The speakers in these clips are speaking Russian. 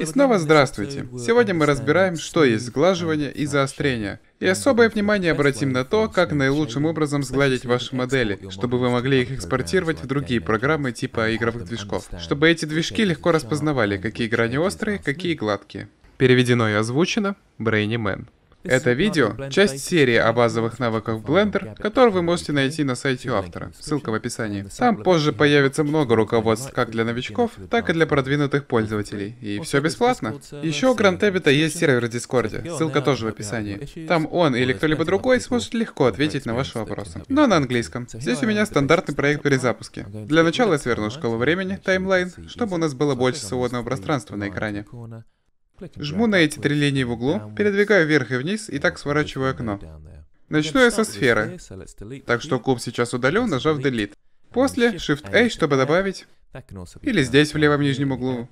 И снова здравствуйте. А Сегодня мы разбираем, что есть сглаживание и заострение. И особое внимание обратим на то, как наилучшим образом сгладить ваши модели, чтобы вы могли их экспортировать в другие программы типа игровых движков. Чтобы эти движки легко распознавали, какие грани острые, какие гладкие. Переведено и озвучено Brainy Мэн. Это видео — часть серии о базовых навыках Blender, которую вы можете найти на сайте автора, ссылка в описании. Там позже появится много руководств как для новичков, так и для продвинутых пользователей. И все бесплатно. Еще у Гранд Эббита есть сервер в Дискорде, ссылка тоже в описании. Там он или кто-либо другой сможет легко ответить на ваши вопросы. Но на английском. Здесь у меня стандартный проект перезапуски. Для начала я сверну школу времени, таймлайн, чтобы у нас было больше свободного пространства на экране. Жму на эти три линии в углу, передвигаю вверх и вниз и так сворачиваю окно. Начну я со сферы, так что куб сейчас удален, нажав Delete. После Shift-A, чтобы добавить, или здесь в левом нижнем углу,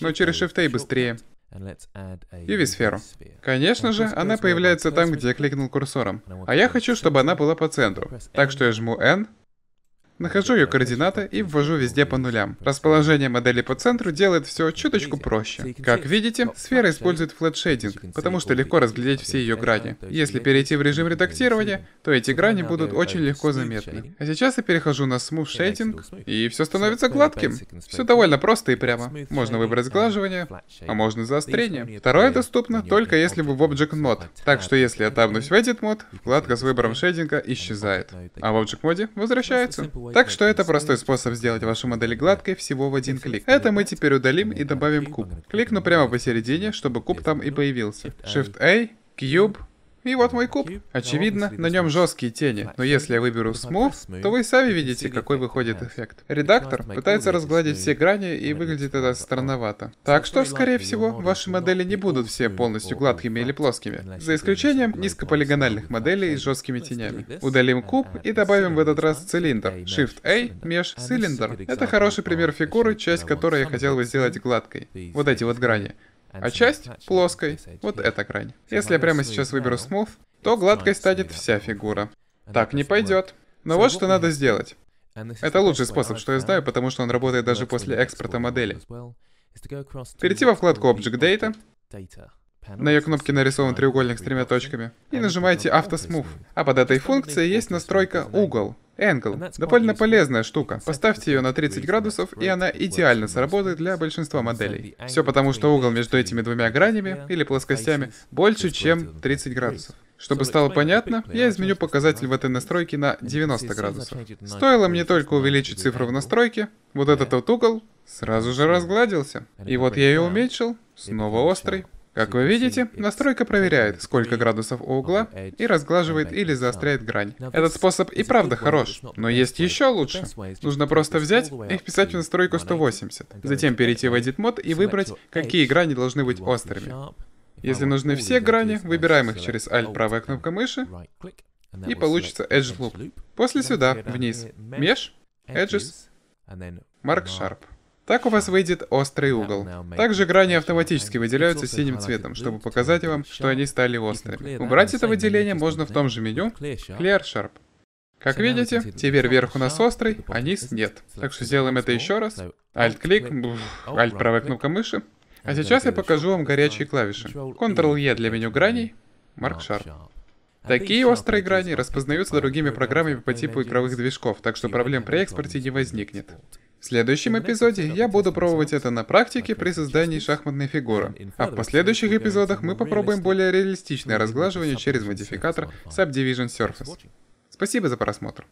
но через Shift-A быстрее. UV-сферу. Конечно же, она появляется там, где я кликнул курсором. А я хочу, чтобы она была по центру. Так что я жму N, Нахожу ее координаты и ввожу везде по нулям. Расположение модели по центру делает все чуточку проще. Как видите, сфера использует флетшейдинг, потому что легко разглядеть все ее грани. Если перейти в режим редактирования, то эти грани будут очень легко заметны. А сейчас я перехожу на Smooth Shading, и все становится гладким. Все довольно просто и прямо. Можно выбрать сглаживание, а можно заострение. Второе доступно только если вы в Object Mode, так что если я табнусь в Edit Mode, вкладка с выбором шейдинга исчезает, а в Object Mode возвращается. Так что это простой способ сделать вашу модель гладкой всего в один клик. Это мы теперь удалим и добавим куб. Кликну прямо посередине, чтобы куб там и появился. Shift-A, Cube, и вот мой куб. Очевидно, на нем жесткие тени, но если я выберу Smooth, то вы сами видите, какой выходит эффект. Редактор пытается разгладить все грани и выглядит это странновато. Так что, скорее всего, ваши модели не будут все полностью гладкими или плоскими, за исключением низкополигональных моделей с жесткими тенями. Удалим куб а, и добавим в этот раз цилиндр. Shift-A, меж, а цилиндр. Это хороший пример фигуры, часть которой я хотел бы сделать гладкой. Вот эти вот грани а часть плоской, вот эта грань. Если я прямо сейчас выберу Smooth, то гладкой станет вся фигура. Так не пойдет. Но вот что надо сделать. Это лучший способ, что я знаю, потому что он работает даже после экспорта модели. Перейти во вкладку Object Data, на ее кнопке нарисован треугольник с тремя точками, и нажимаете Auto Smooth. А под этой функцией есть настройка «Угол», Энгл. Довольно полезная штука. Поставьте ее на 30 градусов, и она идеально сработает для большинства моделей. Все потому, что угол между этими двумя гранями, или плоскостями, больше, чем 30 градусов. Чтобы стало понятно, я изменю показатель в этой настройке на 90 градусов. Стоило мне только увеличить цифру в настройке, вот этот вот угол сразу же разгладился. И вот я ее уменьшил, снова острый. Как вы видите, настройка проверяет, сколько градусов у угла, и разглаживает или заостряет грань. Этот способ и правда хорош, но есть еще лучше. Нужно просто взять и вписать в настройку 180, затем перейти в Edit Mode и выбрать, какие грани должны быть острыми. Если нужны все грани, выбираем их через Alt правая кнопка мыши, и получится Edge Loop. После сюда, вниз, Mesh, Edges, Mark Sharp. Так у вас выйдет острый угол. Также грани автоматически выделяются синим цветом, чтобы показать вам, что они стали острыми. Убрать это выделение можно в том же меню Clear Sharp. Как видите, теперь верх у нас острый, а низ нет. Так что сделаем это еще раз. Alt-клик, Alt oh, правая кнопка мыши. А сейчас я покажу вам горячие клавиши. E Ctrl-E для меню граней, Mark Sharp. Такие острые грани распознаются другими программами по типу игровых движков, так что проблем при экспорте не возникнет. В следующем эпизоде я буду пробовать это на практике при создании шахматной фигуры, а в последующих эпизодах мы попробуем более реалистичное разглаживание через модификатор Subdivision Surface. Спасибо за просмотр.